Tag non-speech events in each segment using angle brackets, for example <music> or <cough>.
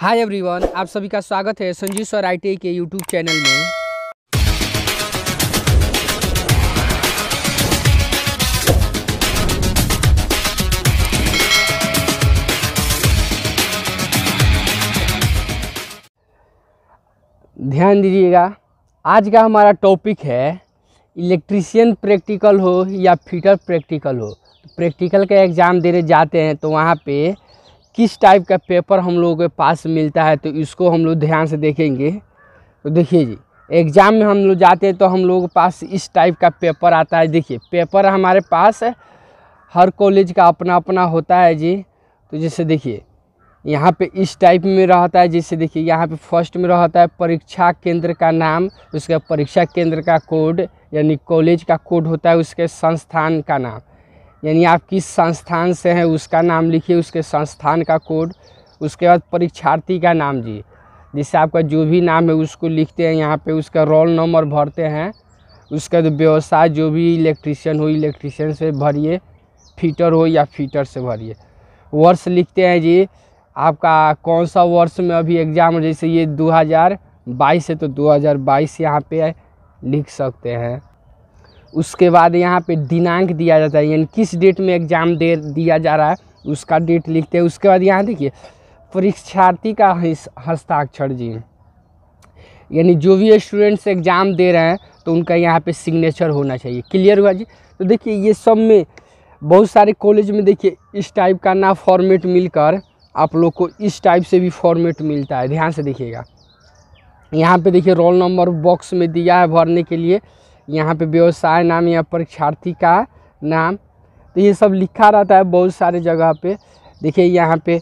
hi everyone आप सभी का स्वागत है संजीव सर आई के यूट्यूब चैनल में ध्यान दीजिएगा आज का हमारा टॉपिक है इलेक्ट्रीशियन प्रैक्टिकल हो या फिटर प्रैक्टिकल हो प्रैक्टिकल का एग्ज़ाम देने जाते हैं तो वहाँ पे किस टाइप का पेपर हम लोगों के पास मिलता है तो इसको हम लोग ध्यान से देखेंगे तो देखिए जी एग्ज़ाम में हम लोग जाते हैं तो हम लोग पास इस टाइप का पेपर आता है देखिए पेपर हमारे पास हर कॉलेज का अपना अपना होता है जी तो जैसे देखिए यहाँ पे इस टाइप में रहता है जैसे देखिए यहाँ पे फर्स्ट में रहता है परीक्षा केंद्र का नाम उसके परीक्षा केंद्र का कोड यानी कॉलेज का कोड होता है उसके संस्थान का नाम यानी आप किस संस्थान से हैं उसका नाम लिखिए उसके संस्थान का कोड उसके बाद परीक्षार्थी का नाम जी जिससे आपका जो भी नाम है उसको लिखते हैं यहाँ पे उसका रोल नंबर भरते हैं उसका जो व्यवसाय जो भी इलेक्ट्रिशियन हो इलेक्ट्रिशियन से भरिए फीटर हो या फीटर से भरिए वर्ष लिखते हैं जी आपका कौन सा वर्ष में अभी एग्ज़ाम जैसे ये 2022 है तो 2022 यहाँ पर लिख सकते हैं उसके बाद यहाँ पे दिनांक दिया जाता है यानी किस डेट में एग्ज़ाम दे दिया जा रहा है उसका डेट लिखते हैं उसके बाद यहाँ देखिए परीक्षार्थी का हस्ताक्षर जी यानी जो भी स्टूडेंट्स एग्ज़ाम दे रहे हैं तो उनका यहाँ पे सिग्नेचर होना चाहिए क्लियर हुआ जी तो देखिए ये सब में बहुत सारे कॉलेज में देखिए इस टाइप का ना फॉर्मेट मिलकर आप लोग को इस टाइप से भी फॉर्मेट मिलता है ध्यान से देखिएगा यहाँ पे देखिए रोल नंबर बॉक्स में दिया है भरने के लिए यहाँ पे व्यवसाय नाम या परीक्षार्थी का नाम तो ये सब लिखा रहता है बहुत सारे जगह पे देखिए यहाँ पे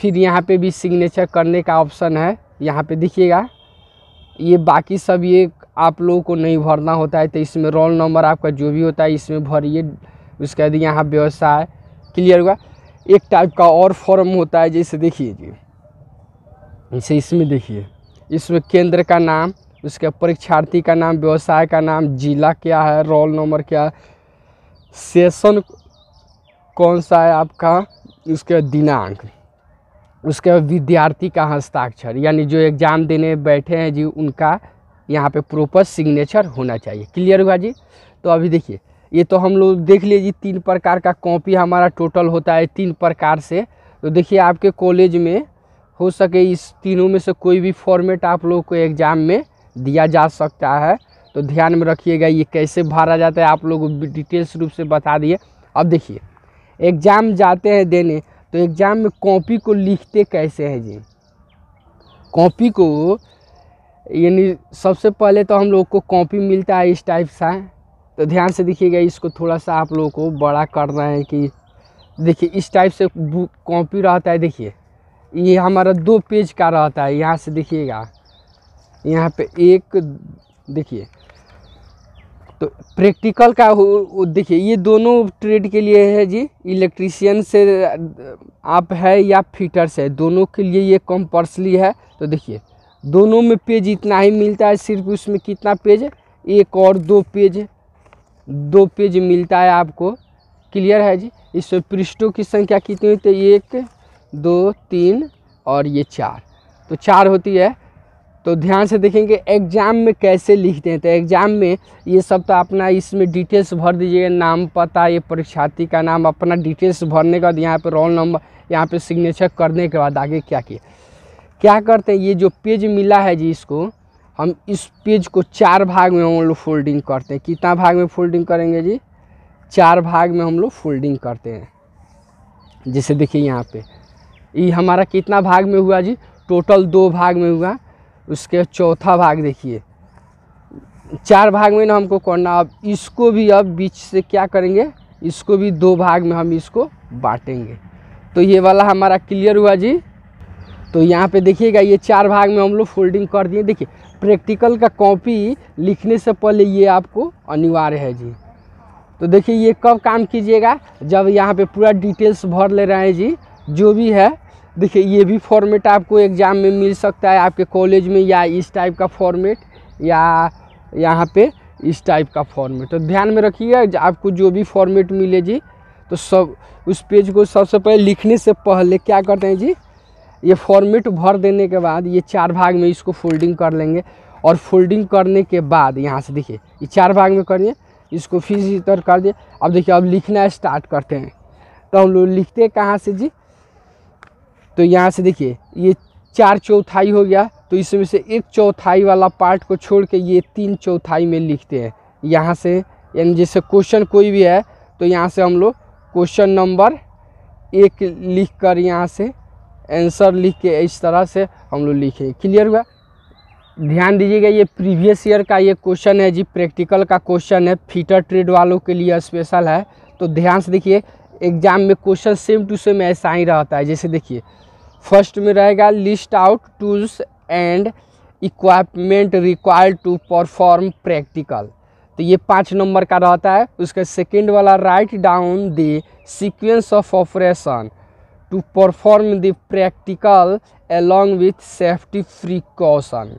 फिर यहाँ पे भी सिग्नेचर करने का ऑप्शन है यहाँ पे देखिएगा ये बाकी सब ये आप लोगों को नहीं भरना होता है तो इसमें रोल नंबर आपका जो भी होता है इसमें भरिए उसके बाद यहाँ व्यवसाय क्लियर हुआ एक टाइप का और फॉर्म होता है जैसे देखिए जी जैसे इसमें देखिए इसमें केंद्र का नाम उसके परीक्षार्थी का नाम व्यवसाय का नाम जिला क्या है रोल नंबर क्या है सेशन कौन सा है आपका उसके दिनांक उसके विद्यार्थी का हस्ताक्षर यानी जो एग्ज़ाम देने बैठे हैं जी उनका यहाँ पे प्रोपर सिग्नेचर होना चाहिए क्लियर हुआ जी तो अभी देखिए ये तो हम लोग देख लिए जी तीन प्रकार का कॉपी हमारा टोटल होता है तीन प्रकार से तो देखिए आपके कॉलेज में हो सके इस तीनों में से कोई भी फॉर्मेट आप लोग को एग्ज़ाम में दिया जा सकता है तो ध्यान में रखिएगा ये कैसे भरा जाता है आप लोग डिटेल्स रूप से बता दिए अब देखिए एग्ज़ाम जाते हैं देने तो एग्ज़ाम में कॉपी को लिखते कैसे हैं जी कॉपी को यानी सबसे पहले तो हम लोग को कॉपी मिलता है इस टाइप सा तो ध्यान से देखिएगा इसको थोड़ा सा आप लोगों को बड़ा करना है कि देखिए इस टाइप से बुक कॉपी रहता है देखिए ये हमारा दो पेज का रहता है यहाँ से देखिएगा यहाँ पे एक देखिए तो प्रैक्टिकल का देखिए ये दोनों ट्रेड के लिए है जी इलेक्ट्रीशियन से आप है या फिटर से दोनों के लिए ये कॉम्पर्सली है तो देखिए दोनों में पेज इतना ही मिलता है सिर्फ उसमें कितना पेज एक और दो पेज दो पेज मिलता है आपको क्लियर है जी इसमें पृष्ठों की संख्या कितनी होती है एक दो तीन और ये चार तो चार होती है तो ध्यान से देखेंगे एग्ज़ाम में कैसे लिखते हैं तो एग्ज़ाम में ये सब तो अपना इसमें डिटेल्स भर दीजिएगा नाम पता ये परीक्षार्थी का नाम अपना डिटेल्स भरने के बाद यहाँ पर रोल नंबर यहाँ पर सिग्नेचर करने के बाद आगे क्या किया क्या करते हैं ये जो पेज मिला है जी इसको हम इस पेज को चार भाग में हम लोग फोल्डिंग करते हैं कितना भाग में फोल्डिंग करेंगे जी चार भाग में हम लोग फोल्डिंग करते हैं जैसे देखिए यहाँ पे ये हमारा कितना भाग में हुआ जी टोटल दो भाग में हुआ उसके चौथा भाग देखिए चार भाग में ना हमको करना अब इसको भी अब बीच से क्या करेंगे इसको भी दो भाग में हम इसको बांटेंगे तो ये वाला हमारा क्लियर हुआ जी तो यहाँ पे देखिएगा ये चार भाग में हम लोग फोल्डिंग कर दिए देखिए प्रैक्टिकल का कॉपी लिखने से पहले ये आपको अनिवार्य है जी तो देखिए ये कब काम कीजिएगा जब यहाँ पे पूरा डिटेल्स भर ले रहे हैं जी जो भी है देखिए ये भी फॉर्मेट आपको एग्ज़ाम में मिल सकता है आपके कॉलेज में या इस टाइप का फॉर्मेट या यहाँ पे इस टाइप का फॉर्मेट तो ध्यान में रखिएगा आपको जो भी फॉर्मेट मिले जी तो सब उस पेज को सबसे पहले लिखने से पहले क्या करते हैं जी ये फॉर्मेट भर देने के बाद ये चार भाग में इसको फोल्डिंग कर लेंगे और फोल्डिंग करने के बाद यहाँ से देखिए ये चार भाग में करिए इसको फिर इधर कर दिए अब देखिए अब लिखना स्टार्ट करते हैं तो हम लोग लिखते हैं कहाँ से जी तो यहाँ से देखिए ये चार चौथाई हो गया तो इसमें से एक चौथाई वाला पार्ट को छोड़ के ये तीन चौथाई में लिखते हैं यहाँ से यानी जैसे क्वेश्चन कोई भी है तो यहाँ से हम लोग क्वेश्चन नंबर एक लिख कर यहाँ से आंसर लिख के इस तरह से हम लोग लिखे क्लियर हुआ ध्यान दीजिएगा ये प्रीवियस ईयर का ये क्वेश्चन है जी प्रैक्टिकल का क्वेश्चन है फीटर ट्रेड वालों के लिए स्पेशल है तो ध्यान से देखिए एग्जाम में क्वेश्चन सेम टू सेम ऐसा ही रहता है जैसे देखिए फर्स्ट में रहेगा list out tools and equipment required to perform practical तो ये पाँच नंबर का रहता है उसका सेकेंड वाला write down the sequence of operation to perform the practical along with safety precaution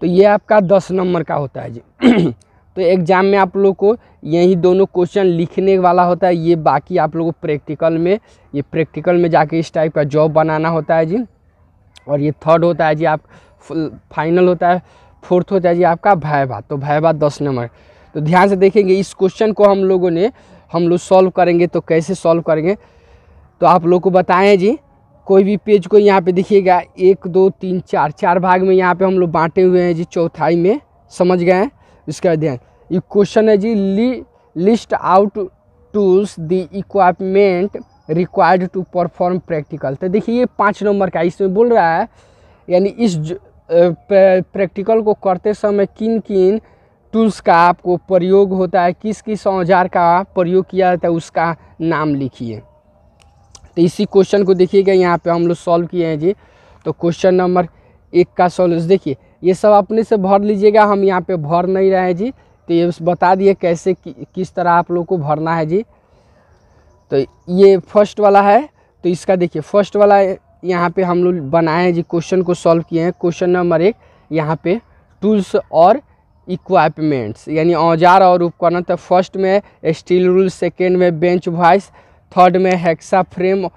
तो ये आपका दस नंबर का होता है जी <clears throat> तो एग्ज़ाम में आप लोग को यही दोनों क्वेश्चन लिखने वाला होता है ये बाकी आप लोगों को प्रैक्टिकल में ये प्रैक्टिकल में जाके इस टाइप का जॉब बनाना होता है जी और ये थर्ड होता है जी आप फाइनल होता है फोर्थ होता है जी आपका भयभा तो भयभा दस नंबर तो ध्यान से देखेंगे इस क्वेश्चन को हम लोगों ने हम लोग सॉल्व करेंगे तो कैसे सॉल्व करेंगे तो आप लोग को बताएं जी कोई भी पेज को यहाँ पे देखिएगा एक दो तीन चार चार भाग में यहाँ पे हम लोग बांटे हुए हैं जी चौथाई में समझ गए हैं इसका अध्ययन ये क्वेश्चन है जी ली list out tools the equipment required to perform practical तो देखिए ये पाँच नंबर का इसमें बोल रहा है यानी इस प्रैक्टिकल को करते समय किन किन टूल्स का आपको प्रयोग होता है किस किस औजार का प्रयोग किया जाता है उसका नाम लिखिए तो इसी क्वेश्चन को देखिएगा यहाँ पे हम लोग सॉल्व किए हैं जी तो क्वेश्चन नंबर एक का सॉल्यूशन देखिए ये सब अपने से भर लीजिएगा हम यहाँ पे भर नहीं रहे हैं जी तो ये बता दिए कैसे कि, किस तरह आप लोग को भरना है जी तो ये फर्स्ट वाला है तो इसका देखिए फर्स्ट वाला यहाँ पे हम लोग बनाए हैं जी क्वेश्चन को सॉल्व किए हैं क्वेश्चन नंबर एक यहाँ पे टूल्स और इक्वाइपमेंट्स यानी औजार और उपकरण तो फर्स्ट में स्टील रूल सेकेंड में बेंच वॉइस थर्ड में हेक्सा फ्रेम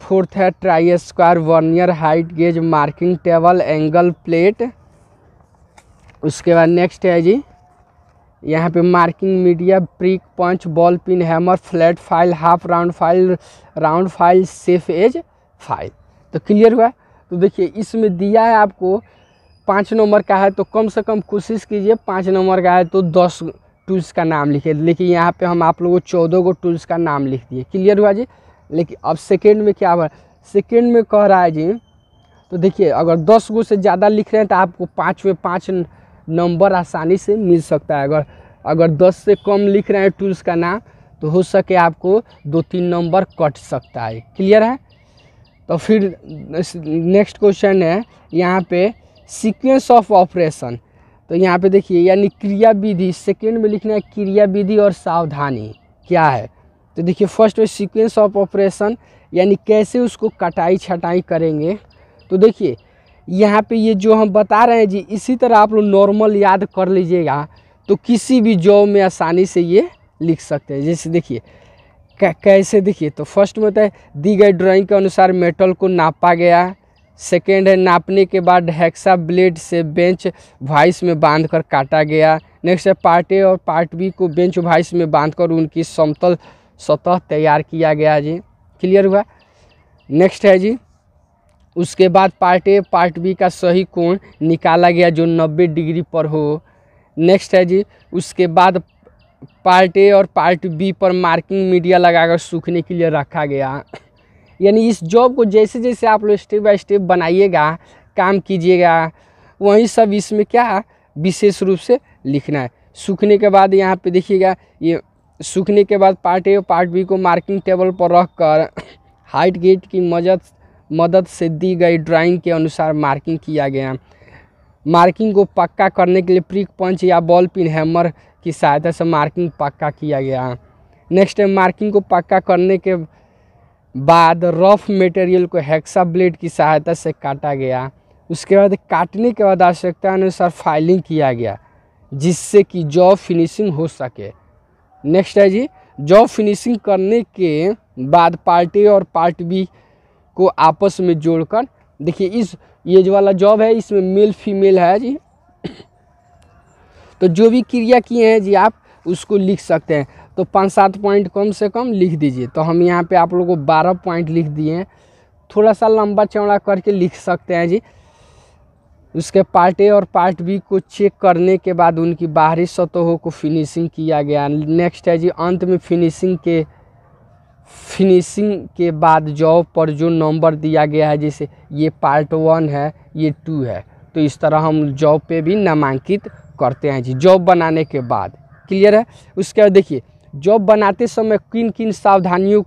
फोर्थ है try square vernier height gauge marking table angle plate उसके बाद नेक्स्ट है जी यहाँ पे marking media prick punch ball pin hammer flat file half round file round file safe edge file तो clear हुआ तो देखिए इसमें दिया है आपको पाँच नंबर का है तो कम से कम कोशिश कीजिए पाँच नंबर का है तो दस टूल्स का नाम लिखे लेकिन यहाँ पे हम आप लोगों को चौदह को टूल्स का नाम लिख दिए क्लियर हुआ जी लेकिन अब सेकेंड में क्या है सेकेंड में कह रहा है जी तो देखिए अगर दस गो से ज़्यादा लिख रहे हैं तो आपको पाँच में पाँच नंबर आसानी से मिल सकता है अगर अगर दस से कम लिख रहे हैं टूल्स का नाम तो हो सके आपको दो तीन नंबर कट सकता है क्लियर है तो फिर नेक्स्ट क्वेश्चन है यहाँ पे सीक्वेंस ऑफ ऑपरेशन तो यहाँ पे देखिए यानी क्रिया विधि सेकेंड में लिखना है क्रिया विधि और सावधानी क्या है तो देखिए फर्स्ट में सीक्वेंस ऑफ ऑपरेशन यानी कैसे उसको कटाई छटाई करेंगे तो देखिए यहाँ पे ये जो हम बता रहे हैं जी इसी तरह आप लोग नॉर्मल याद कर लीजिएगा तो किसी भी जॉब में आसानी से ये लिख सकते हैं जैसे देखिए कैसे देखिए तो फर्स्ट में तो दी गई ड्राइंग के अनुसार मेटल को नापा गया सेकेंड है नापने के बाद हेक्सा ब्लेड से बेंच वाइस में बांध कर काटा गया नेक्स्ट है पार्ट ए और पार्ट बी को बेंच वाइस में बांधकर उनकी समतल स्वतः तैयार किया गया जी क्लियर हुआ नेक्स्ट है जी उसके बाद पार्ट ए पार्ट बी का सही कोण निकाला गया जो 90 डिग्री पर हो नेक्स्ट है जी उसके बाद पार्ट ए और पार्ट बी पर मार्किंग मीडिया लगाकर सूखने के लिए रखा गया यानी इस जॉब को जैसे जैसे आप लोग स्टेप बाय स्टेप बनाइएगा काम कीजिएगा वही सब इसमें क्या विशेष रूप से लिखना है सूखने के बाद यहाँ पे देखिएगा ये सूखने के बाद पार्ट ए और पार्ट बी को मार्किंग टेबल पर रखकर हाइट गेट की मदद मदद से दी गई ड्राइंग के अनुसार मार्किंग किया गया मार्किंग को पक्का करने के लिए प्रिक पंच या बॉल पिन हैमर की सहायता से मार्किंग पक्का किया गया नेक्स्ट है मार्किंग को पक्का करने के बाद रफ मटेरियल को हेक्सा ब्लेड की सहायता से काटा गया उसके बाद काटने के बाद आवश्यकता अनुसार फाइलिंग किया गया जिससे कि जॉब फिनिशिंग हो सके नेक्स्ट है जी जॉब फिनिशिंग करने के बाद पार्ट ए और पार्ट बी को आपस में जोड़कर देखिए इस ये जो वाला जॉब है इसमें मेल फीमेल है जी तो जो भी क्रिया किए हैं जी आप उसको लिख सकते हैं तो पाँच सात पॉइंट कम से कम लिख दीजिए तो हम यहाँ पे आप लोगों को बारह पॉइंट लिख दिए हैं थोड़ा सा लंबा चौड़ा करके लिख सकते हैं जी उसके पार्ट ए और पार्ट बी को चेक करने के बाद उनकी बाहरी सतहों को फिनिशिंग किया गया नेक्स्ट है जी अंत में फिनिशिंग के फिनिशिंग के बाद जॉब पर जो नंबर दिया गया है जैसे ये पार्ट वन है ये टू है तो इस तरह हम जॉब पे भी नामांकित करते हैं जी जॉब बनाने के बाद क्लियर है उसके बाद देखिए जॉब बनाते समय किन किन सावधानियों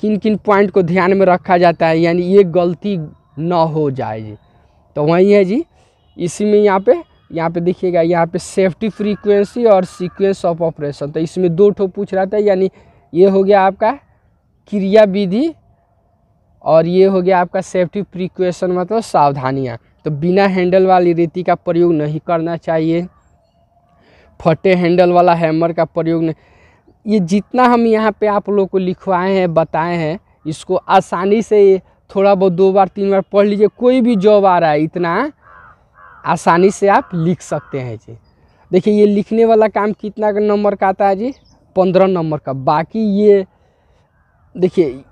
किन किन पॉइंट को ध्यान में रखा जाता है यानी ये गलती न हो जाए जी तो वहीं है जी इसी में यहाँ पे यहाँ पे देखिएगा यहाँ पे सेफ्टी फ्रीक्वेंसी और सीक्वेंस ऑफ ऑपरेशन तो इसमें दो ठो पूछ रहा था यानी ये हो गया आपका क्रिया विधि और ये हो गया आपका सेफ्टी प्रिक्वेशन मतलब सावधानियाँ तो बिना हैंडल वाली रीति का प्रयोग नहीं करना चाहिए फटे हैंडल वाला हैमर का प्रयोग नहीं ये जितना हम यहाँ पे आप लोग को लिखवाए हैं बताए हैं इसको आसानी से थोड़ा बहुत दो बार तीन बार पढ़ लीजिए कोई भी जॉब आ रहा है इतना आसानी से आप लिख सकते हैं जी देखिए ये लिखने वाला काम कितना का नंबर का आता है जी पंद्रह नंबर का बाकी ये देखिए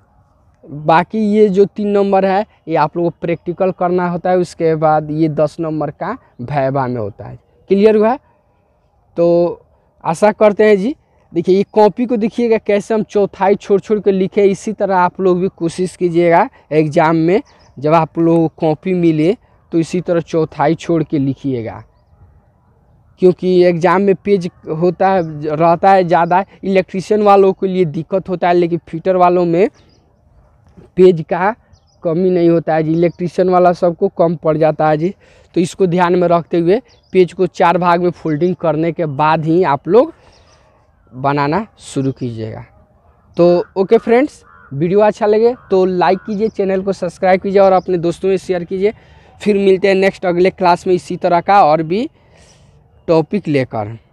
बाकी ये जो तीन नंबर है ये आप लोगों को प्रैक्टिकल करना होता है उसके बाद ये दस नंबर का वैवा में होता है क्लियर हुआ तो आशा करते हैं जी देखिए ये कॉपी को देखिएगा कैसे हम चौथाई छोड़ छोड़ के लिखे इसी तरह आप लोग भी कोशिश कीजिएगा एग्ज़ाम में जब आप लोग कॉपी मिले तो इसी तरह चौथाई छोड़ के लिखिएगा क्योंकि एग्ज़ाम में पेज होता है रहता है ज़्यादा इलेक्ट्रिशियन वालों के लिए दिक्कत होता है लेकिन फिटर वालों में पेज का कमी नहीं होता है जी इलेक्ट्रिशियन वाला सबको कम पड़ जाता है जी तो इसको ध्यान में रखते हुए पेज को चार भाग में फोल्डिंग करने के बाद ही आप लोग बनाना शुरू कीजिएगा तो ओके फ्रेंड्स वीडियो अच्छा लगे तो लाइक कीजिए चैनल को सब्सक्राइब कीजिए और अपने दोस्तों में शेयर कीजिए फिर मिलते हैं नेक्स्ट अगले क्लास में इसी तरह का और भी टॉपिक लेकर